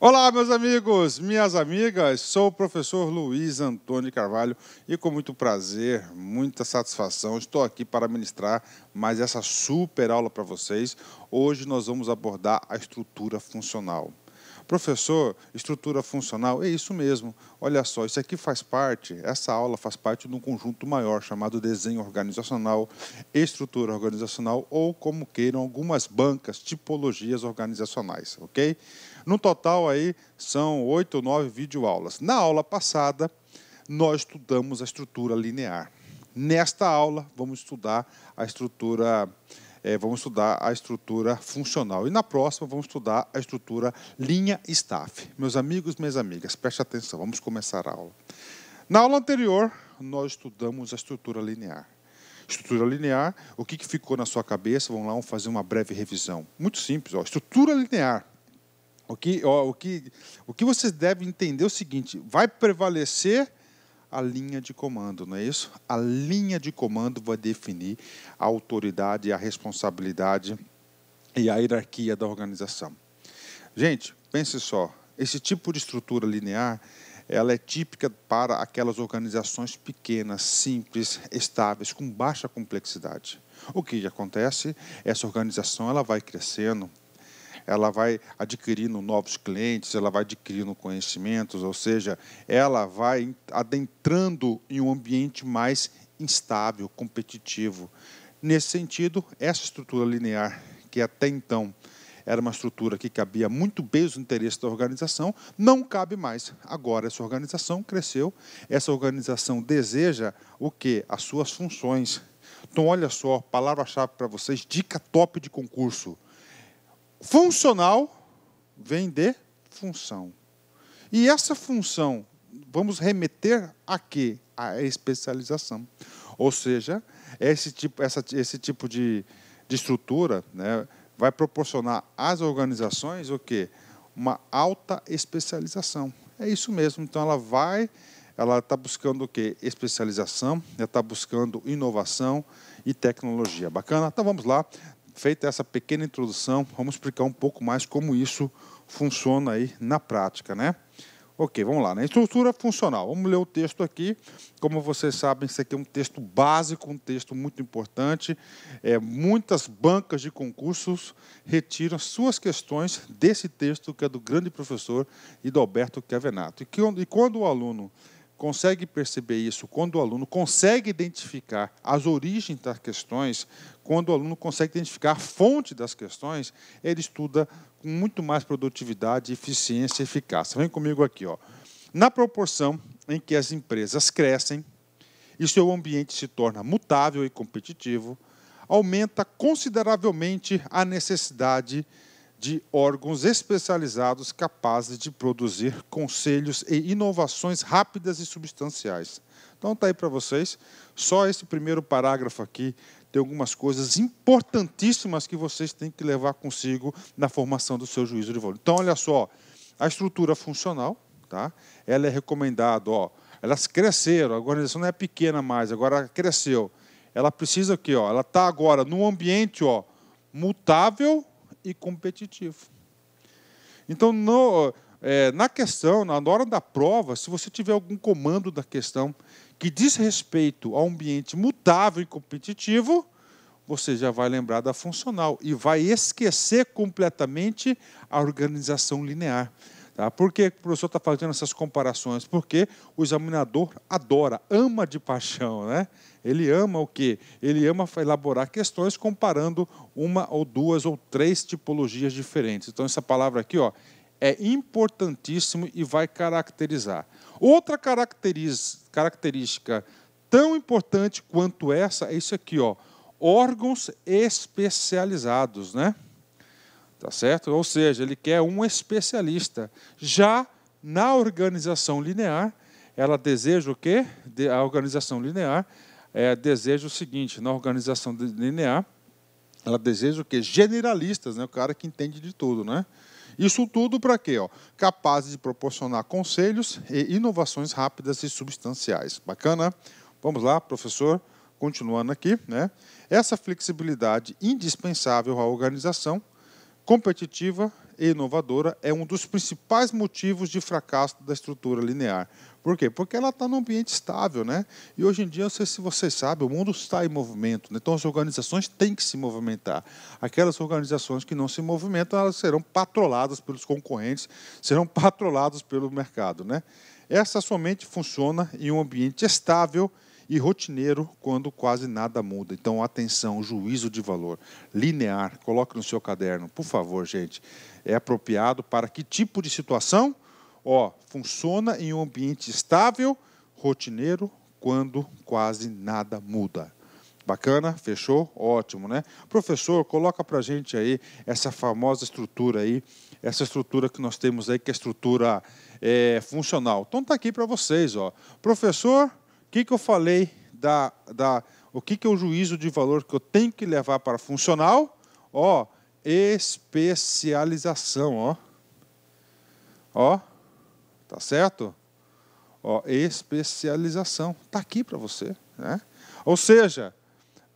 Olá, meus amigos, minhas amigas, sou o professor Luiz Antônio Carvalho e com muito prazer, muita satisfação, estou aqui para ministrar mais essa super aula para vocês. Hoje nós vamos abordar a estrutura funcional. Professor, estrutura funcional, é isso mesmo. Olha só, isso aqui faz parte, essa aula faz parte de um conjunto maior chamado desenho organizacional, estrutura organizacional ou, como queiram, algumas bancas, tipologias organizacionais, ok? No total aí são oito ou nove videoaulas. Na aula passada, nós estudamos a estrutura linear. Nesta aula, vamos estudar a estrutura é, vamos estudar a estrutura funcional. E na próxima, vamos estudar a estrutura linha staff. Meus amigos, minhas amigas, preste atenção, vamos começar a aula. Na aula anterior, nós estudamos a estrutura linear. Estrutura linear, o que, que ficou na sua cabeça? Vamos lá, vamos fazer uma breve revisão. Muito simples, ó, estrutura linear. O que, ó, o, que, o que vocês devem entender é o seguinte: vai prevalecer a linha de comando, não é isso? A linha de comando vai definir a autoridade, a responsabilidade e a hierarquia da organização. Gente, pense só, esse tipo de estrutura linear, ela é típica para aquelas organizações pequenas, simples, estáveis, com baixa complexidade. O que acontece? Essa organização ela vai crescendo, ela vai adquirindo novos clientes, ela vai adquirindo conhecimentos, ou seja, ela vai adentrando em um ambiente mais instável, competitivo. Nesse sentido, essa estrutura linear, que até então era uma estrutura que cabia muito bem os interesses da organização, não cabe mais. Agora essa organização cresceu, essa organização deseja o que? As suas funções. Então, olha só, palavra-chave para vocês, dica top de concurso. Funcional vem de função. E essa função, vamos remeter a quê? A especialização. Ou seja, esse tipo, essa, esse tipo de, de estrutura né, vai proporcionar às organizações o quê? Uma alta especialização. É isso mesmo. Então, ela vai, ela está buscando o quê? Especialização, ela está buscando inovação e tecnologia. Bacana? Então, vamos lá feita essa pequena introdução, vamos explicar um pouco mais como isso funciona aí na prática, né? Ok, vamos lá. Na né? estrutura funcional, vamos ler o texto aqui. Como vocês sabem, isso aqui é um texto básico, um texto muito importante. É, muitas bancas de concursos retiram suas questões desse texto, que é do grande professor Alberto Cavenato. E, que, e quando o aluno consegue perceber isso quando o aluno consegue identificar as origens das questões, quando o aluno consegue identificar a fonte das questões, ele estuda com muito mais produtividade, eficiência e eficácia. Vem comigo aqui. Ó. Na proporção em que as empresas crescem e seu ambiente se torna mutável e competitivo, aumenta consideravelmente a necessidade de de órgãos especializados capazes de produzir conselhos e inovações rápidas e substanciais. Então está aí para vocês. Só esse primeiro parágrafo aqui tem algumas coisas importantíssimas que vocês têm que levar consigo na formação do seu juízo de valor. Então olha só, a estrutura funcional, tá? Ela é recomendada, ó. Elas cresceram, a organização não é pequena mais, agora cresceu. Ela precisa aqui, ó. Ela está agora num ambiente, ó, mutável e competitivo. Então, no, é, na questão, na hora da prova, se você tiver algum comando da questão que diz respeito ao ambiente mutável e competitivo, você já vai lembrar da funcional e vai esquecer completamente a organização linear. Tá? Por que o professor está fazendo essas comparações? Porque o examinador adora, ama de paixão. Né? Ele ama o quê? Ele ama elaborar questões comparando uma ou duas ou três tipologias diferentes. Então, essa palavra aqui ó, é importantíssimo e vai caracterizar. Outra característica tão importante quanto essa é isso aqui, ó, órgãos especializados, né? Tá certo? Ou seja, ele quer um especialista. Já na organização linear, ela deseja o quê? a organização linear é, deseja o seguinte: na organização linear, ela deseja o quê? Generalistas, né? o cara que entende de tudo. Né? Isso tudo para quê? Ó? Capazes de proporcionar conselhos e inovações rápidas e substanciais. Bacana? Vamos lá, professor. Continuando aqui, né? essa flexibilidade indispensável à organização competitiva e inovadora é um dos principais motivos de fracasso da estrutura linear. Por quê? Porque ela está num ambiente estável, né? E hoje em dia, não sei se vocês sabem, o mundo está em movimento, né? então as organizações têm que se movimentar. Aquelas organizações que não se movimentam, elas serão patroladas pelos concorrentes, serão patroladas pelo mercado, né? Essa somente funciona em um ambiente estável e rotineiro quando quase nada muda. Então, atenção, juízo de valor, linear, coloque no seu caderno, por favor, gente. É apropriado para que tipo de situação? Ó, funciona em um ambiente estável, rotineiro, quando quase nada muda. Bacana? Fechou? Ótimo, né? Professor, coloca para gente aí essa famosa estrutura aí, essa estrutura que nós temos aí, que é a estrutura é, funcional. Então tá aqui para vocês, ó. Professor, que, que eu falei da, da o que, que é o juízo de valor que eu tenho que levar para funcional? Ó, especialização, ó. Ó, tá certo? Ó, especialização. Tá aqui para você, né? Ou seja,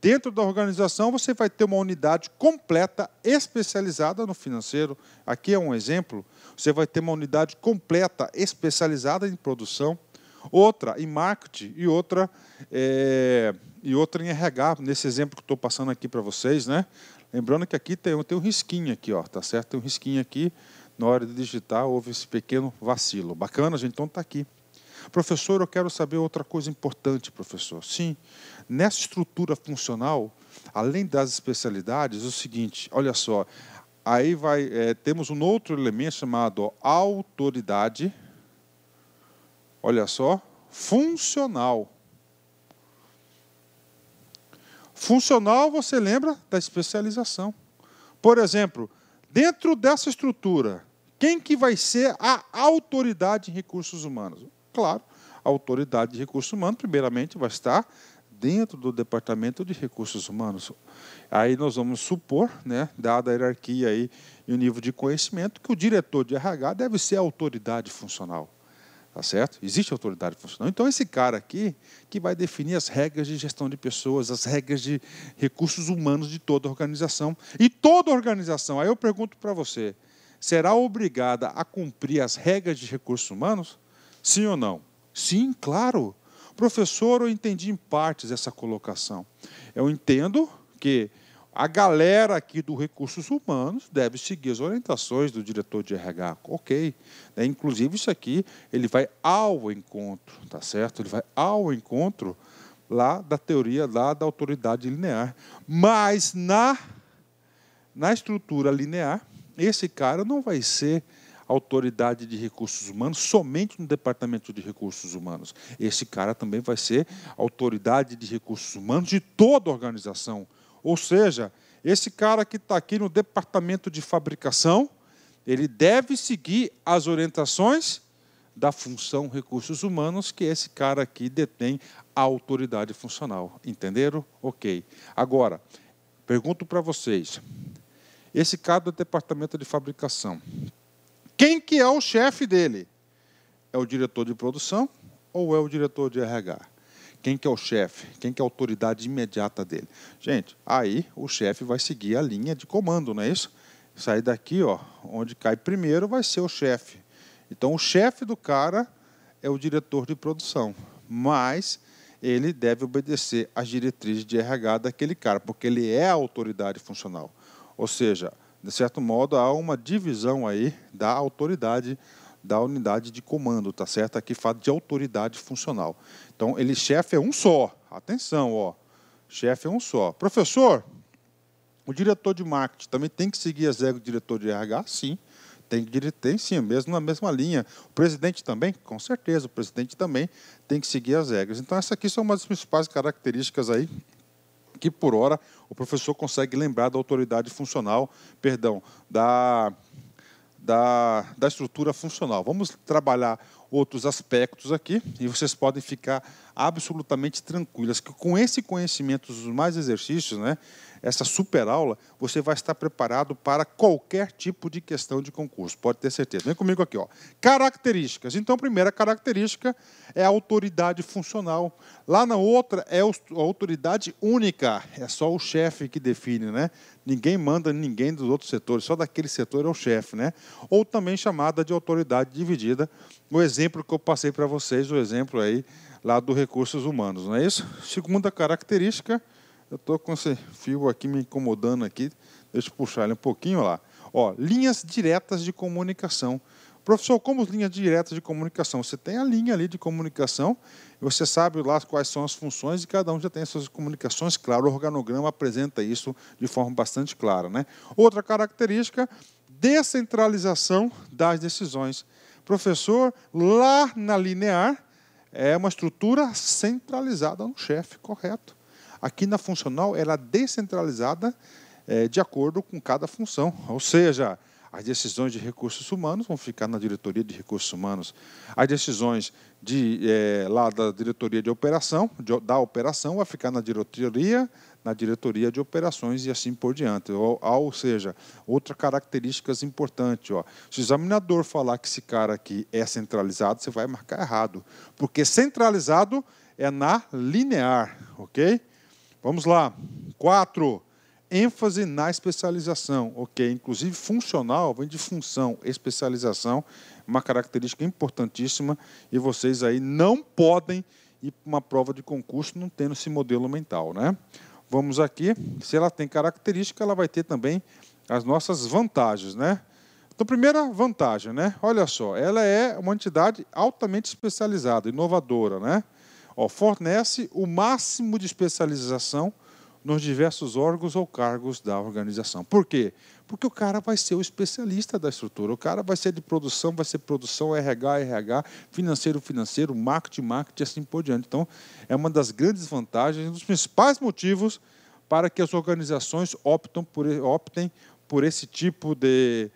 dentro da organização você vai ter uma unidade completa especializada no financeiro. Aqui é um exemplo. Você vai ter uma unidade completa especializada em produção outra em marketing e outra, é, e outra em RH, nesse exemplo que estou passando aqui para vocês. Né? Lembrando que aqui tem, tem um risquinho aqui, ó, tá certo? Tem um risquinho aqui. Na hora de digitar, houve esse pequeno vacilo. Bacana, gente? Então está aqui. Professor, eu quero saber outra coisa importante, professor. Sim, nessa estrutura funcional, além das especialidades, é o seguinte, olha só, aí vai, é, temos um outro elemento chamado autoridade, olha só, funcional. Funcional, você lembra da especialização. Por exemplo, dentro dessa estrutura, quem que vai ser a autoridade em recursos humanos? Claro, a autoridade de recursos humanos, primeiramente, vai estar dentro do departamento de recursos humanos. Aí nós vamos supor, né, dada a hierarquia aí, e o nível de conhecimento, que o diretor de RH deve ser a autoridade funcional. Tá certo? Existe autoridade funcional. Então, esse cara aqui que vai definir as regras de gestão de pessoas, as regras de recursos humanos de toda a organização. E toda a organização, aí eu pergunto para você, será obrigada a cumprir as regras de recursos humanos? Sim ou não? Sim, claro. Professor, eu entendi em partes essa colocação. Eu entendo que a galera aqui do Recursos Humanos deve seguir as orientações do diretor de RH, ok. Né? Inclusive, isso aqui, ele vai ao encontro, tá certo? Ele vai ao encontro lá da teoria lá da autoridade linear. Mas na, na estrutura linear, esse cara não vai ser autoridade de recursos humanos somente no departamento de recursos humanos. Esse cara também vai ser autoridade de recursos humanos de toda a organização ou seja, esse cara que está aqui no departamento de fabricação, ele deve seguir as orientações da função recursos humanos que esse cara aqui detém a autoridade funcional. Entenderam? Ok. Agora, pergunto para vocês: esse cara do departamento de fabricação, quem que é o chefe dele? É o diretor de produção ou é o diretor de RH? Quem que é o chefe? Quem que é a autoridade imediata dele? Gente, aí o chefe vai seguir a linha de comando, não é isso? Sair daqui, ó, onde cai primeiro vai ser o chefe. Então o chefe do cara é o diretor de produção, mas ele deve obedecer às diretrizes de RH daquele cara, porque ele é a autoridade funcional. Ou seja, de certo modo há uma divisão aí da autoridade funcional da unidade de comando, tá certo? Aqui fala de autoridade funcional. Então, ele chefe é um só. Atenção, ó. Chefe é um só. Professor, o diretor de marketing também tem que seguir as regras do diretor de RH? Sim. Tem que tem sim, mesmo na mesma linha. O presidente também? Com certeza, o presidente também tem que seguir as regras. Então, essa aqui são uma das principais características aí que, por hora, o professor consegue lembrar da autoridade funcional, perdão, da da, da estrutura funcional. Vamos trabalhar outros aspectos aqui e vocês podem ficar absolutamente tranquilas, que com esse conhecimento dos mais exercícios, né, essa super aula, você vai estar preparado para qualquer tipo de questão de concurso, pode ter certeza. Vem comigo aqui. Ó. Características. Então, a primeira característica é a autoridade funcional. Lá na outra é a autoridade única, é só o chefe que define, né? Ninguém manda ninguém dos outros setores, só daquele setor é o chefe, né? Ou também chamada de autoridade dividida. O exemplo que eu passei para vocês, o exemplo aí lá do recursos humanos, não é isso? Segunda característica, eu estou com esse fio aqui me incomodando aqui, deixa eu puxar ele um pouquinho lá. Ó, linhas diretas de comunicação. Professor, como as linhas diretas de comunicação? Você tem a linha ali de comunicação, você sabe lá quais são as funções e cada um já tem as suas comunicações, claro, o organograma apresenta isso de forma bastante clara. Né? Outra característica, descentralização das decisões. Professor, lá na linear, é uma estrutura centralizada no chefe, correto. Aqui na funcional, ela é descentralizada é, de acordo com cada função. Ou seja, as decisões de recursos humanos vão ficar na diretoria de recursos humanos. As decisões de, é, lá da diretoria de operação, de, da operação, vai ficar na diretoria na diretoria de operações e assim por diante. Ou, ah, ou seja, outra característica importante. Ó, se o examinador falar que esse cara aqui é centralizado, você vai marcar errado. Porque centralizado é na linear, ok? Vamos lá. Quatro. ênfase na especialização, ok? Inclusive funcional vem de função, especialização, uma característica importantíssima e vocês aí não podem ir para uma prova de concurso não tendo esse modelo mental, né? Vamos aqui, se ela tem característica, ela vai ter também as nossas vantagens, né? Então, primeira vantagem, né? Olha só, ela é uma entidade altamente especializada, inovadora, né? Ó, fornece o máximo de especialização nos diversos órgãos ou cargos da organização. Por quê? Porque o cara vai ser o especialista da estrutura, o cara vai ser de produção, vai ser produção, RH, RH, financeiro, financeiro, marketing, marketing, assim por diante. Então, é uma das grandes vantagens, um dos principais motivos para que as organizações optam por, optem por esse tipo de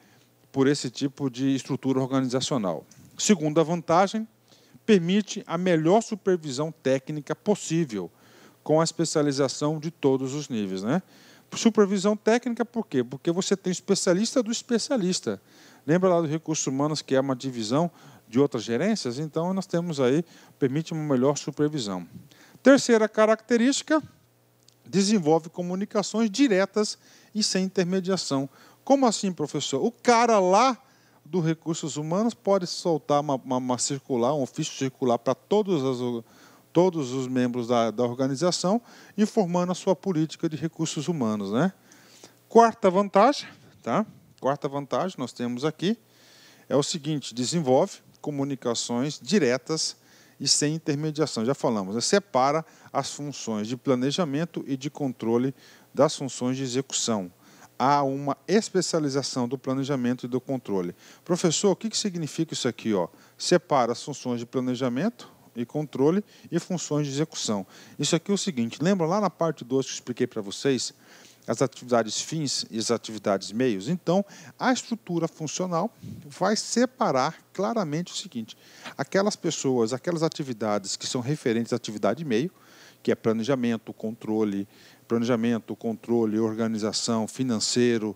por esse tipo de estrutura organizacional. Segunda vantagem, permite a melhor supervisão técnica possível com a especialização de todos os níveis. Né? Supervisão técnica, por quê? Porque você tem o especialista do especialista. Lembra lá do Recursos Humanos, que é uma divisão de outras gerências? Então, nós temos aí, permite uma melhor supervisão. Terceira característica, desenvolve comunicações diretas e sem intermediação. Como assim, professor? O cara lá do Recursos Humanos pode soltar uma, uma, uma circular, um ofício circular para todas as todos os membros da, da organização e formando a sua política de recursos humanos. Né? Quarta vantagem, tá? Quarta vantagem nós temos aqui é o seguinte: desenvolve comunicações diretas e sem intermediação. Já falamos, né? separa as funções de planejamento e de controle das funções de execução. Há uma especialização do planejamento e do controle. Professor, o que, que significa isso aqui? Ó? Separa as funções de planejamento e controle e funções de execução. Isso aqui é o seguinte, lembra lá na parte 2 que eu expliquei para vocês as atividades fins e as atividades meios? Então, a estrutura funcional vai separar claramente o seguinte: aquelas pessoas, aquelas atividades que são referentes à atividade meio, que é planejamento, controle, planejamento, controle, organização, financeiro,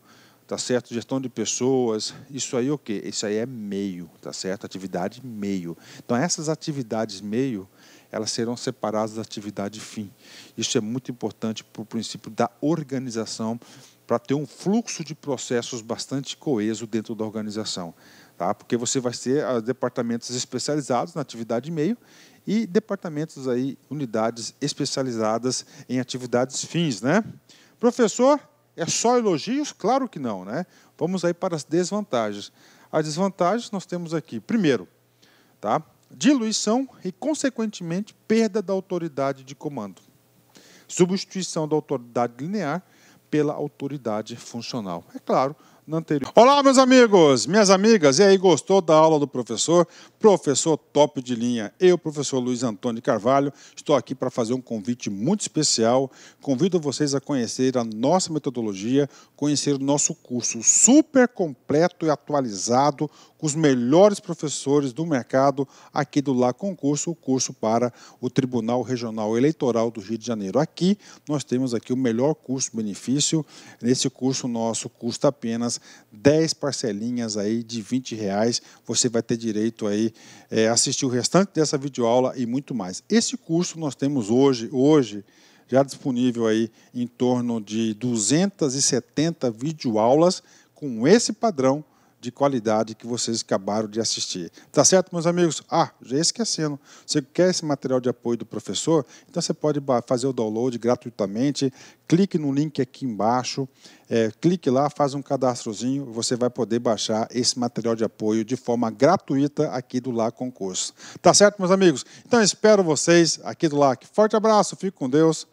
tá certo? Gestão de pessoas, isso aí é o quê? Isso aí é meio, tá certo? Atividade meio. Então, essas atividades meio, elas serão separadas da atividade fim. Isso é muito importante para o princípio da organização, para ter um fluxo de processos bastante coeso dentro da organização, tá? Porque você vai ter ah, departamentos especializados na atividade meio e departamentos aí, unidades especializadas em atividades fins, né? Professor, é só elogios? Claro que não, né? Vamos aí para as desvantagens. As desvantagens nós temos aqui, primeiro, tá? diluição e, consequentemente, perda da autoridade de comando. Substituição da autoridade linear pela autoridade funcional. É claro, anterior. Olá, meus amigos, minhas amigas, e aí, gostou da aula do professor? Professor top de linha, eu, professor Luiz Antônio Carvalho, estou aqui para fazer um convite muito especial. Convido vocês a conhecer a nossa metodologia, conhecer o nosso curso super completo e atualizado com os melhores professores do mercado aqui do Lá Concurso, o curso para o Tribunal Regional Eleitoral do Rio de Janeiro. Aqui nós temos aqui o melhor custo-benefício. Nesse curso nosso custa apenas 10 parcelinhas aí de 20 reais. Você vai ter direito aí é, assistir o restante dessa videoaula e muito mais. Esse curso nós temos hoje, hoje já disponível aí em torno de 270 videoaulas com esse padrão de qualidade que vocês acabaram de assistir. Tá certo, meus amigos? Ah, já esquecendo. Você quer esse material de apoio do professor? Então você pode fazer o download gratuitamente. Clique no link aqui embaixo. É, clique lá, faz um cadastrozinho. Você vai poder baixar esse material de apoio de forma gratuita aqui do Lá Concurso. Tá certo, meus amigos? Então espero vocês aqui do LAC. Forte abraço, fique com Deus.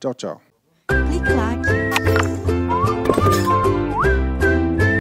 Tchau, tchau. Clique,